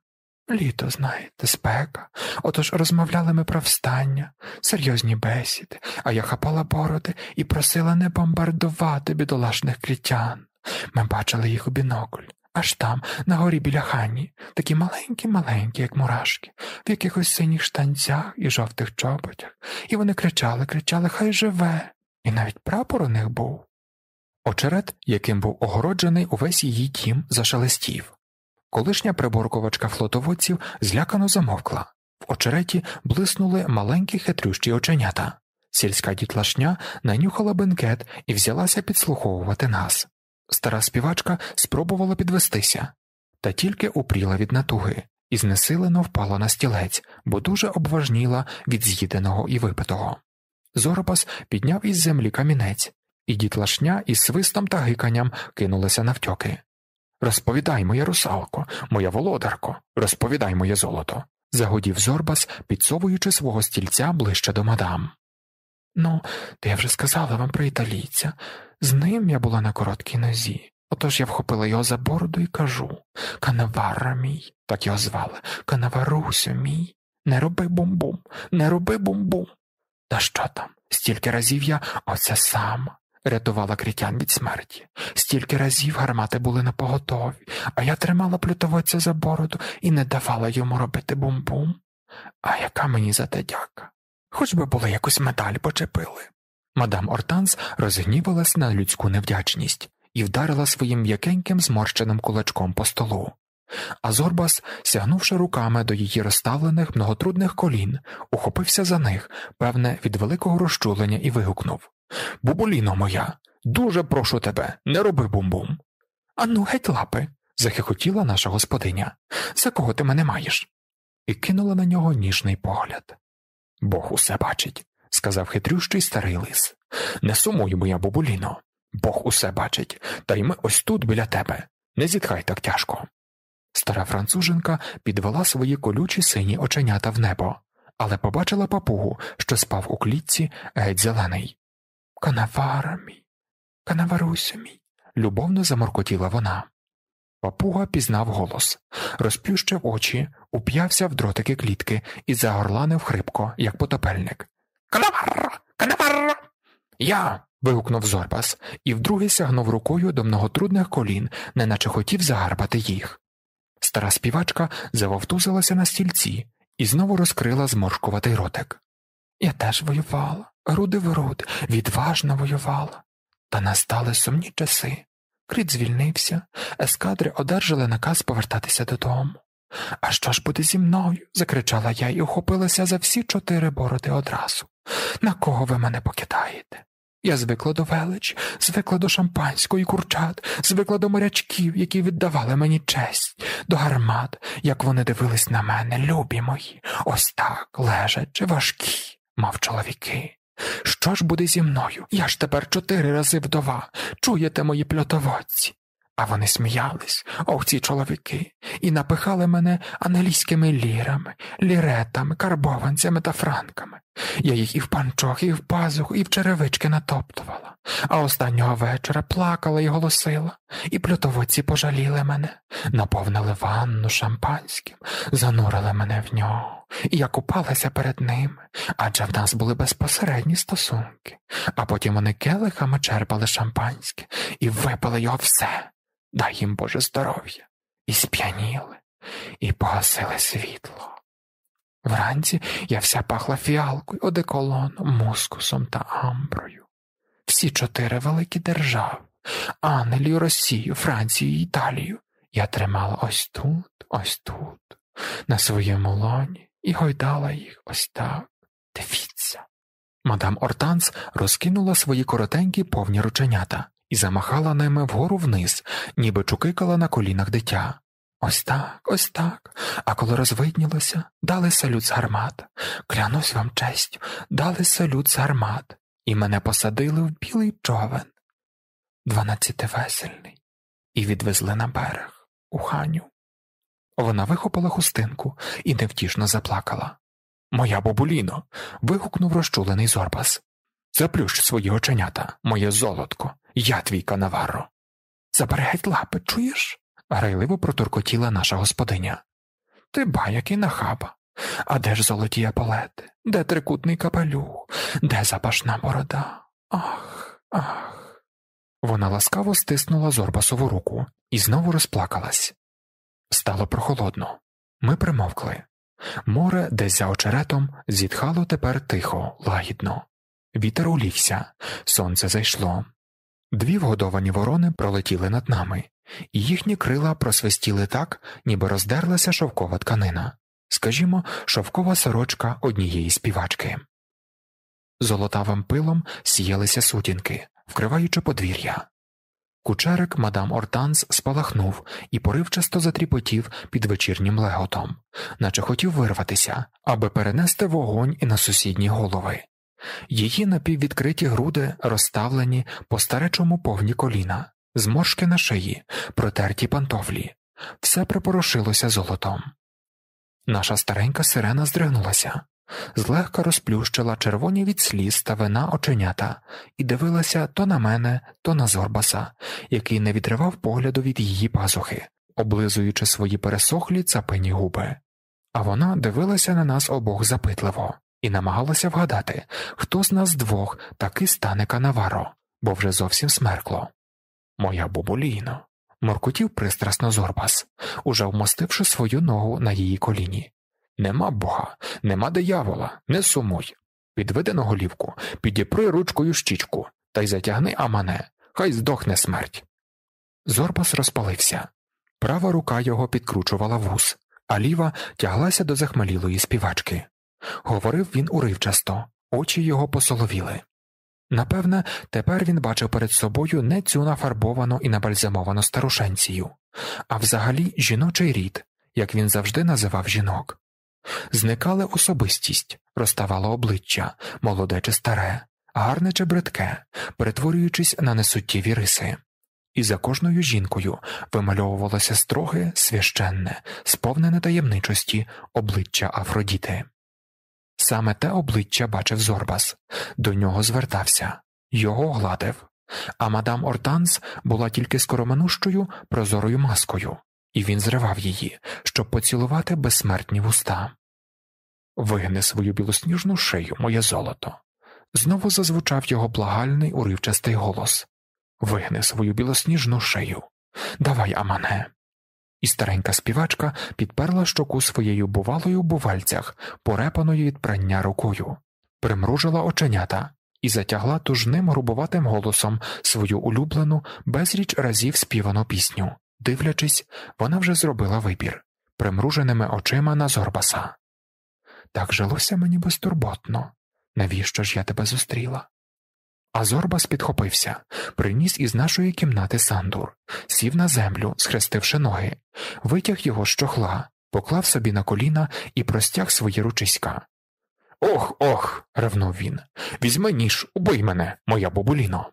Літо, знаєте, спека. Отож розмовляли ми про встання, серйозні бесіди, а я хапала бороди і просила не бомбардувати бідолашних крітян. Ми бачили їх у бінокль. Аж там, на горі біля хані, такі маленькі-маленькі, як мурашки, в якихось синіх штанцях і жовтих чоботях, і вони кричали, кричали, хай живе, і навіть прапор у них був. Очерет, яким був огороджений увесь її дім, зашелестів. Колишня приборкувачка флотоводців злякано замовкла, в очереті блиснули маленькі хитрющі оченята. Сільська дітлашня нанюхала бенкет і взялася підслуховувати нас. Стара співачка спробувала підвестися, та тільки упріла від натуги і знесилено впала на стілець, бо дуже обважніла від з'їденого і випитого. Зоропас підняв із землі камінець, і дітлашня із свистом та гиканням кинулася навтьоки. Розповідай, моя русалко, моя володарко, розповідай моє золото, загодів Зорбас, підсовуючи свого стільця ближче до мадам. Ну, то я вже сказала вам про італійця. З ним я була на короткій нозі. Отож я вхопила його за бороду і кажу Канавара мій, так його звали, канаварусю мій, не роби бум-бум, не роби бум-бум. Та що там? Стільки разів я оце сам, рятувала критян від смерті. Стільки разів гармати були на поготові, а я тримала плютоводця за бороду і не давала йому робити бум-бум. А яка мені за те дяка? Хоч би було якусь медаль почепили. Мадам Ортанс розгнівалась на людську невдячність і вдарила своїм м'якеньким зморщеним кулачком по столу. А Зорбас, сягнувши руками до її розставлених многотрудних колін, ухопився за них, певне, від великого розчулення, і вигукнув Бубуліно моя, дуже прошу тебе, не роби бум-бум. Ану, геть лапи, захихотіла наша господиня. За кого ти мене маєш? І кинула на нього ніжний погляд. Бог усе бачить, сказав хитрющий старий лис. Не сумуй, моя бубуліно, Бог усе бачить, та й ми ось тут біля тебе. Не зітхай так тяжко. Стара француженка підвела свої колючі сині оченята в небо, але побачила папугу, що спав у клітці геть зелений. Канавара мій, канаваруся мій, любовно заморкотіла вона. Папуга пізнав голос, розплющив очі, уп'явся в дротики клітки і загорланив хрипко, як потопельник. Канавар! Канавар! Я. вигукнув Зорбас і вдруге сягнув рукою до многотрудних колін, неначе хотів загарбати їх. Стара співачка завовтузилася на стільці і знову розкрила зморшкуватий ротик. Я теж воювала, Груди в груди відважно воювала, та настали сумні часи. Крит звільнився, ескадри одержали наказ повертатися додому. А що ж буде зі мною? закричала я і ухопилася за всі чотири бороди одразу. На кого ви мене покидаєте? Я звикла до велич, звикла до шампанського і курчат, звикла до морячків, які віддавали мені честь, до гармат, як вони дивились на мене, любі мої, ось так лежачи, важкі, мав чоловіки. Що ж буде зі мною? Я ж тепер чотири рази вдова. Чуєте мої пльотоводці? А вони сміялись, овці чоловіки, і напихали мене англійськими лірами, ліретами, карбованцями та франками. Я їх і в панчох, і в пазух, і в черевички натоптувала, а останнього вечора плакала і голосила, і плютоводці пожаліли мене, наповнили ванну шампанським, занурили мене в нього і я купалася перед ним, адже в нас були безпосередні стосунки, а потім вони келихами черпали шампанське і випили його все, дай їм Боже здоров'я, і сп'яніли, і погасили світло. Вранці я вся пахла фіалкою, одеколоном, мускусом та амброю. Всі чотири великі держави Англію, Росію, Францію і Італію я тримала ось тут, ось тут, на своєму лоні, і гойдала їх ось так. Дивіться. Мадам Ортанс розкинула свої коротенькі повні рученята і замахала ними вгору вниз, ніби чукикала на колінах дитя. Ось так, ось так. А коли розвиднілося, дали салют з гармат. Клянусь вам честю, дали салют з гармат, і мене посадили в білий човен, дванадцятивесельний, і відвезли на берег у ханю. Вона вихопила хустинку і невтішно заплакала. Моя бабуліно. вигукнув розчулений Зорбас. Заплющ свої оченята, моє золотко, я твій канаваро. Заберегать лапи, чуєш? грайливо протуркотіла наша господиня. Ти ба, нахаба. А де ж золоті апалети? Де трикутний капелюх? Де запашна борода? Ах, ах. Вона ласкаво стиснула Зорбасову руку і знову розплакалась. Стало прохолодно. Ми примовкли. Море, десь за очеретом, зітхало тепер тихо, лагідно. Вітер улігся, сонце зайшло. Дві вгодовані ворони пролетіли над нами, і їхні крила просвистіли так, ніби роздерлася шовкова тканина. Скажімо, шовкова сорочка однієї співачки. Золотавим пилом сіялися сутінки, вкриваючи подвір'я, Кучерик мадам Ортанс спалахнув і поривчасто затріпотів під вечірнім леготом, наче хотів вирватися, аби перенести вогонь і на сусідні голови. Її напіввідкриті груди розставлені по старечому повні коліна, зморшки на шиї, протерті пантофлі, все припорошилося золотом. Наша старенька сирена здригнулася, злегка розплющила червоні від сліз та вина оченята і дивилася то на мене, то на Зорбаса, який не відривав погляду від її пазухи, облизуючи свої пересохлі цапині губи. А вона дивилася на нас обох запитливо і намагалася вгадати, хто з нас двох таки стане канаваро, бо вже зовсім смеркло. Моя бубуліно. Моркотів пристрасно Зорбас, уже вмостивши свою ногу на її коліні. Нема бога, нема диявола, не сумуй. Підведи на голівку, підіпри ручкою щічку та й затягни амане, хай здохне смерть. Зорбас розпалився. Права рука його підкручувала вус, а ліва тяглася до захмалілої співачки. Говорив він уривчасто, очі його посоловіли. Напевне, тепер він бачив перед собою не цю нафарбовану і набальзамовану старушенцію, а взагалі жіночий рід, як він завжди називав жінок. Зникали особистість, розставало обличчя, молоде чи старе, гарне чи бридке, перетворюючись на несуттєві риси. І за кожною жінкою вимальовувалося строге, священне, сповнене таємничості обличчя Афродіти. Саме те обличчя бачив Зорбас, до нього звертався, його гладив, а мадам Ортанс була тільки скороменущою прозорою маскою, і він зривав її, щоб поцілувати безсмертні вуста. Вигни свою білосніжну шию, моє золото. Знову зазвучав його благальний уривчастий голос Вигни свою білосніжну шию. Давай, Амане. І старенька співачка підперла щоку своєю бувалою бувальцях, порепаною від прання рукою, примружила оченята і затягла тужним грубуватим голосом свою улюблену безріч разів співану пісню Дивлячись, вона вже зробила вибір примруженими очима на Зорбаса. Так жилося мені безтурботно. Навіщо ж я тебе зустріла? А Зорбас підхопився, приніс із нашої кімнати сандур, сів на землю, схрестивши ноги, витяг його з чохла, поклав собі на коліна і простяг свої ручиська. Ох, ох. ревнув він. Візьми ніж, убий мене, моя бабуліно.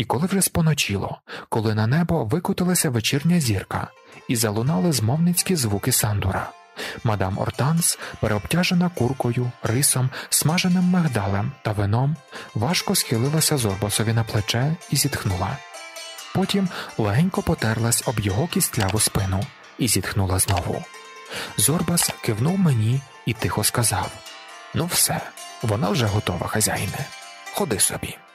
І коли вже споночило, коли на небо викотилася вечірня зірка, і залунали змовницькі звуки Сандура, мадам Ортанс, переобтяжена куркою, рисом, смаженим мигдалем та вином, важко схилилася Зорбасові на плече і зітхнула. Потім легенько потерлась об його кістляву спину і зітхнула знову. Зорбас кивнув мені і тихо сказав: Ну, все, вона вже готова, хазяїне. Ходи собі.